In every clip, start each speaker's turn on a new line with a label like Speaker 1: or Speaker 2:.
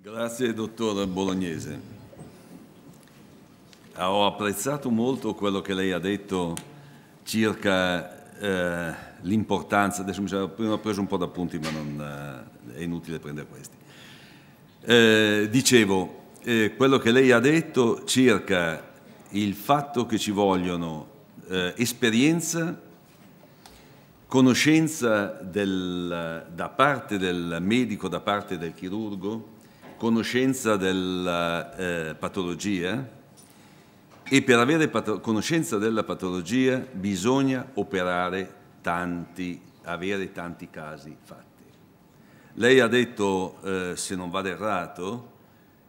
Speaker 1: Grazie dottor Bolognese. Ah, ho apprezzato molto quello che lei ha detto circa eh, l'importanza, adesso mi sono preso un po' d'appunti ma non, eh, è inutile prendere questi. Eh, dicevo, eh, quello che lei ha detto circa il fatto che ci vogliono eh, esperienza, conoscenza del, da parte del medico, da parte del chirurgo, conoscenza della eh, patologia e per avere conoscenza della patologia bisogna operare tanti, avere tanti casi fatti. Lei ha detto, eh, se non vado errato,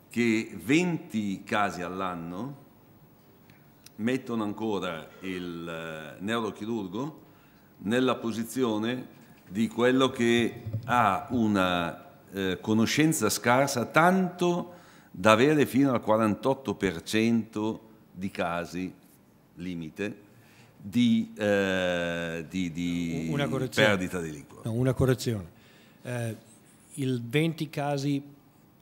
Speaker 1: che 20 casi all'anno mettono ancora il eh, neurochirurgo nella posizione di quello che ha una eh, conoscenza scarsa tanto da avere fino al 48% di casi limite di, eh, di, di perdita di
Speaker 2: liquido. No, una correzione. Eh, il 20 casi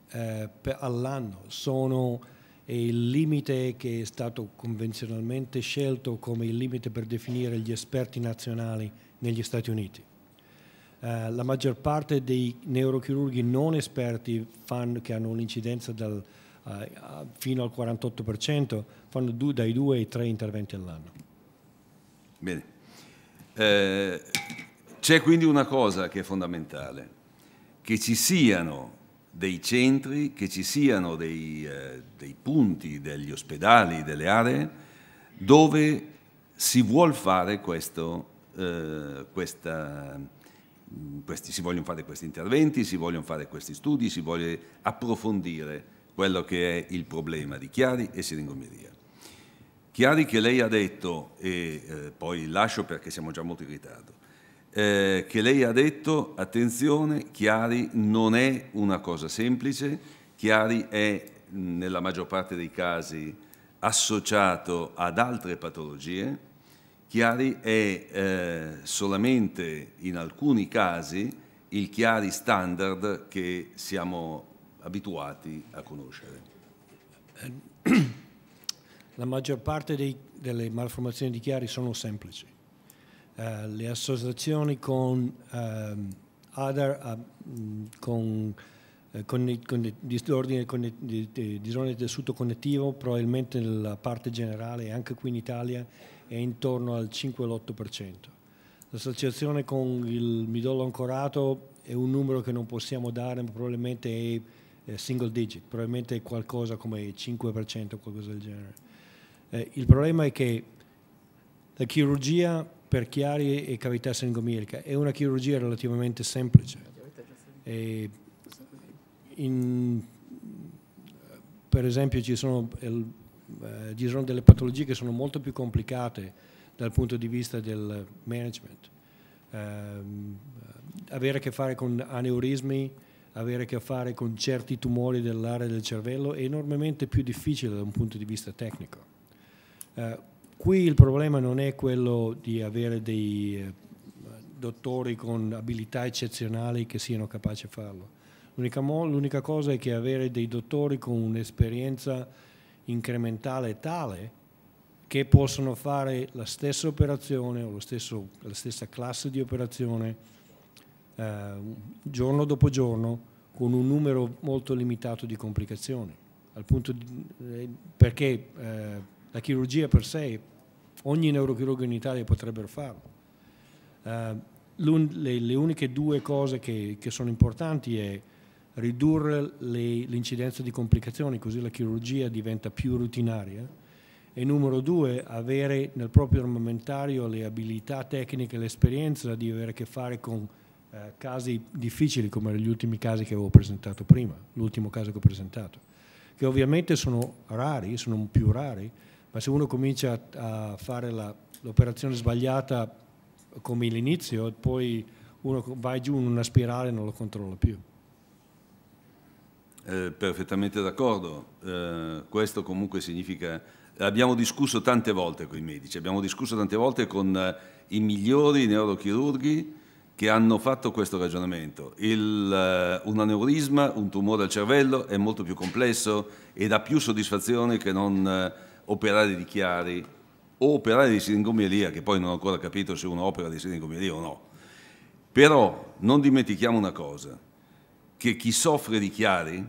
Speaker 2: eh, all'anno sono il limite che è stato convenzionalmente scelto come il limite per definire gli esperti nazionali negli Stati Uniti. Eh, la maggior parte dei neurochirurghi non esperti fan, che hanno un'incidenza dal, eh, fino al 48% fanno du, dai 2 ai 3 interventi all'anno.
Speaker 1: Bene. Eh, c'è quindi una cosa che è fondamentale, che ci siano dei centri, che ci siano dei, eh, dei punti, degli ospedali, delle aree dove si vuole fare questo, eh, questa questi, si vogliono fare questi interventi, si vogliono fare questi studi, si vuole approfondire quello che è il problema di Chiari e Siringomiria. Chiari che lei ha detto, e eh, poi lascio perché siamo già molto in ritardo, eh, che lei ha detto, attenzione, Chiari non è una cosa semplice, Chiari è nella maggior parte dei casi associato ad altre patologie, Chiari è eh, solamente in alcuni casi il Chiari standard che siamo abituati a conoscere.
Speaker 2: La maggior parte dei, delle malformazioni di Chiari sono semplici. Uh, le associazioni con, uh, other, uh, con, eh, con, con disordini di, di, di tessuto connettivo, probabilmente nella parte generale, anche qui in Italia, è intorno al 5-8%. L'associazione con il midollo ancorato è un numero che non possiamo dare, ma probabilmente è single digit, probabilmente è qualcosa come 5% o qualcosa del genere. Eh, il problema è che la chirurgia per chiari e cavità siringomirica è una chirurgia relativamente semplice. E in, per esempio ci sono il, eh, eh, ci sono delle patologie che sono molto più complicate dal punto di vista del management. Ehm, avere a che fare con aneurismi, avere a che fare con certi tumori dell'area del cervello è enormemente più difficile da un punto di vista tecnico. Uh, qui il problema non è quello di avere dei eh, dottori con abilità eccezionali che siano capaci a farlo. L'unica, cosa è che avere dei dottori con un'esperienza incrementale tale che possono fare la stessa operazione o stesso, la stessa classe di operazione eh, giorno dopo giorno con un numero molto limitato di complicazioni, al punto di, eh, perché eh, la chirurgia per sé, ogni neurochirurgo in Italia potrebbe farlo. Eh, le, le, uniche due cose che, che sono importanti è ridurre l'incidenza di complicazioni, così la chirurgia diventa più rutinaria. E numero due, avere nel proprio armamentario le abilità tecniche, l'esperienza di avere a che fare con eh, casi difficili come gli ultimi casi che avevo presentato prima, l'ultimo caso che ho presentato, che ovviamente sono rari, sono più rari, ma se uno comincia a, a fare l'operazione sbagliata come l'inizio, poi uno va giù in una spirale e non lo controlla più
Speaker 1: eh, perfettamente d'accordo. Eh, questo comunque significa... Abbiamo discusso tante volte con i medici, abbiamo discusso tante volte con eh, i migliori neurochirurghi che hanno fatto questo ragionamento. Il, eh, un aneurisma, un tumore al cervello è molto più complesso e dà più soddisfazione che non eh, operare di chiari o operare di siringomielia, che poi non ho ancora capito se uno opera di siringomielia o no. Però non dimentichiamo una cosa, che chi soffre di chiari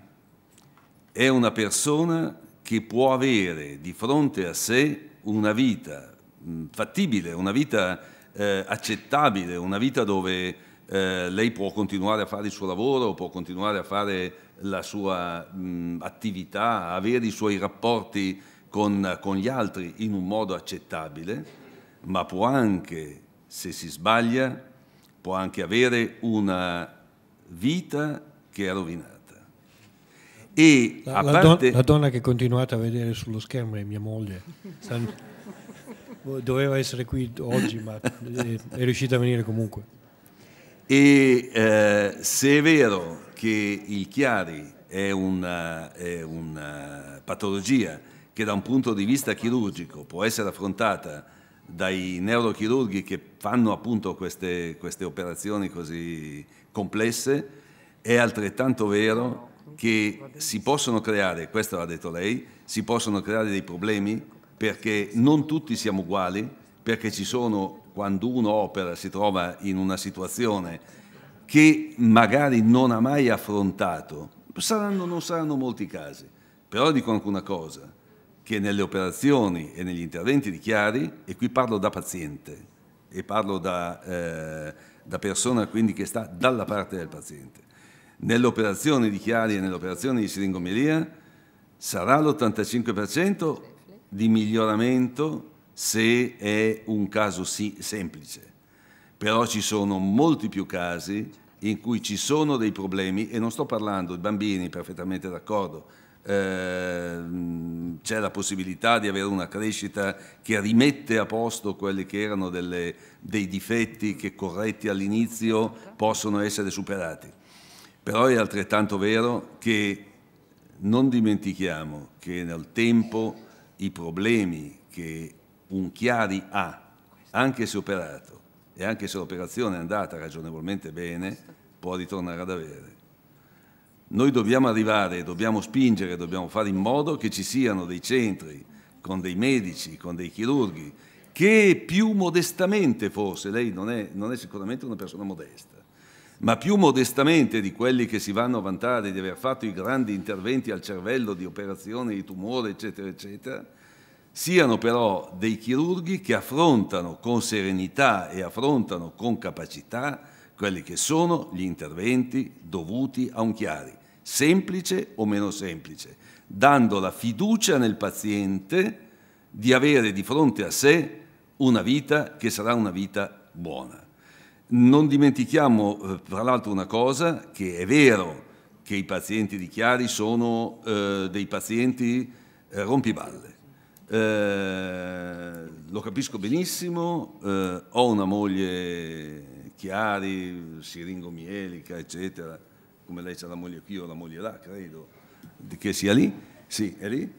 Speaker 1: è una persona che può avere di fronte a sé una vita mm, fattibile, una vita eh, accettabile, una vita dove eh, lei può continuare a fare il suo lavoro, può continuare a fare la sua mh, mm, attività, avere i suoi rapporti con, con gli altri in un modo accettabile, ma può anche, se si sbaglia, può anche avere una vita
Speaker 2: che è rovinata. E la, la, parte... don, la, donna che continuate a vedere sullo schermo è mia moglie. San... Doveva essere qui oggi, ma è riuscita a venire comunque.
Speaker 1: E eh, se è vero che il Chiari è una, è una patologia che da un punto di vista chirurgico può essere affrontata dai neurochirurghi che fanno appunto queste, queste, operazioni così complesse, è altrettanto vero che si possono creare, questo l'ha detto lei, si possono creare dei problemi perché non tutti siamo uguali, perché ci sono, quando uno opera si trova in una situazione che magari non ha mai affrontato, saranno, non saranno molti casi, però dico anche una cosa, che nelle operazioni e negli interventi dichiari, e qui parlo da paziente e parlo da, eh, da persona quindi che sta dalla parte del paziente, nell'operazione di Chiari e nell'operazione di siringomelia sarà l'85% di miglioramento se è un caso sì, semplice, però ci sono molti più casi in cui ci sono dei problemi e non sto parlando di bambini, perfettamente d'accordo, ehm, c'è la possibilità di avere una crescita che rimette a posto quelli che erano delle, dei difetti che corretti all'inizio possono essere superati. Però è altrettanto vero che non dimentichiamo che nel tempo i problemi che un Chiari ha, anche se operato e anche se l'operazione è andata ragionevolmente bene, può ritornare ad avere. Noi dobbiamo arrivare, dobbiamo spingere, dobbiamo fare in modo che ci siano dei centri con dei medici, con dei chirurghi, che più modestamente forse, lei non è, non è sicuramente una persona modesta, ma più modestamente di quelli che si vanno a vantare di aver fatto i grandi interventi al cervello di operazioni di tumore, eccetera, eccetera, siano però dei chirurghi che affrontano con serenità e affrontano con capacità quelli che sono gli interventi dovuti a un chiari, semplice o meno semplice, dando la fiducia nel paziente di avere di fronte a sé una vita che sarà una vita buona. Non dimentichiamo tra eh, l'altro una cosa, che è vero che i pazienti di Chiari sono eh, dei pazienti eh, rompiballe. Eh, lo capisco benissimo, eh, ho una moglie Chiari, siringomielica, eccetera, come lei c'ha la moglie qui, o la moglie là, credo, che sia lì, sì, è lì.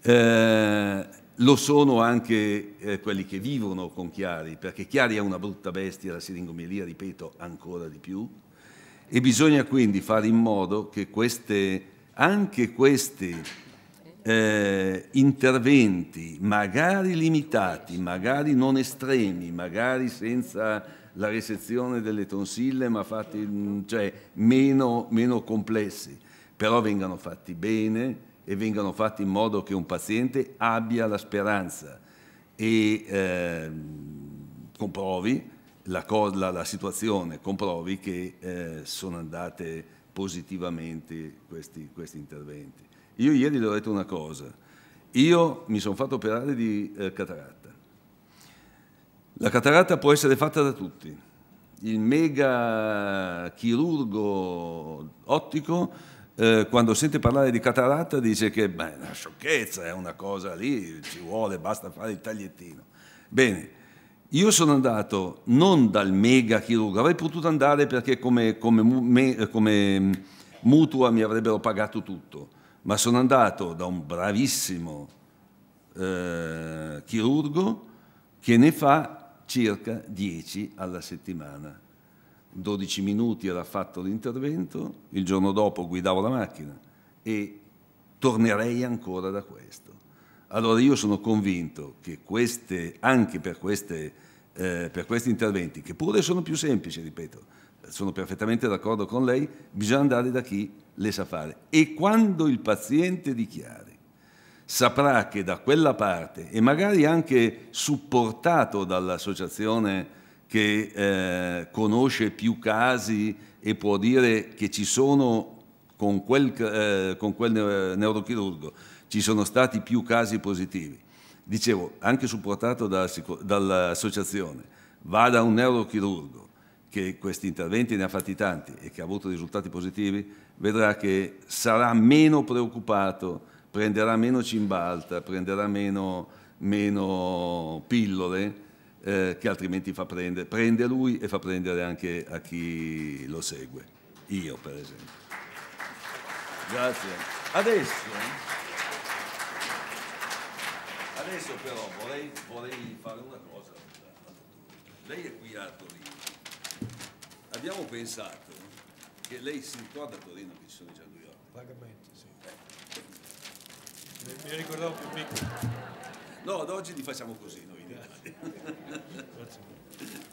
Speaker 1: Eh, lo sono anche eh, quelli che vivono con Chiari, perché Chiari è una brutta bestia, la siringomelia, ripeto, ancora di più, e bisogna quindi fare in modo che queste, anche questi eh, interventi, magari limitati, magari non estremi, magari senza la resezione delle tonsille, ma fatti mm, cioè, meno, meno complessi, però vengano fatti bene, e vengano fatti in modo che un paziente abbia la speranza e eh, comprovi la, la, la, situazione, comprovi che eh, sono andate positivamente questi, questi, interventi. Io ieri le ho detto una cosa, io mi sono fatto operare di eh, cataratta. La cataratta può essere fatta da tutti. Il mega chirurgo ottico eh, quando sente parlare di cataratta dice che beh, è una sciocchezza, è una cosa lì, ci vuole, basta fare il tagliettino. Bene, io sono andato non dal mega chirurgo, avrei potuto andare perché come, come, me, come mutua mi avrebbero pagato tutto, ma sono andato da un bravissimo eh, chirurgo che ne fa circa 10 alla settimana 12 minuti era fatto l'intervento, il giorno dopo guidavo la macchina e tornerei ancora da questo. Allora io sono convinto che queste, anche per, queste, eh, per questi interventi, che pure sono più semplici, ripeto, sono perfettamente d'accordo con lei, bisogna andare da chi le sa fare. E quando il paziente dichiari, saprà che da quella parte, e magari anche supportato dall'associazione che eh, conosce più casi e può dire che ci sono con quel, eh, con quel neurochirurgo ci sono stati più casi positivi. Dicevo, anche supportato da, dall'associazione, va da un neurochirurgo che questi interventi ne ha fatti tanti e che ha avuto risultati positivi, vedrà che sarà meno preoccupato, prenderà meno cimbalta, prenderà meno, meno pillole eh, che altrimenti fa prendere, prende lui e fa prendere anche a chi lo segue, io per esempio. Grazie. Adesso, adesso però vorrei, vorrei fare una cosa. Lei è qui a Torino. Abbiamo pensato che lei si ricorda a Torino che ci sono i gianduioli. Vagamente, sì. Eh. Mi ricordavo più piccolo. No, ad oggi li facciamo così noi. Gott.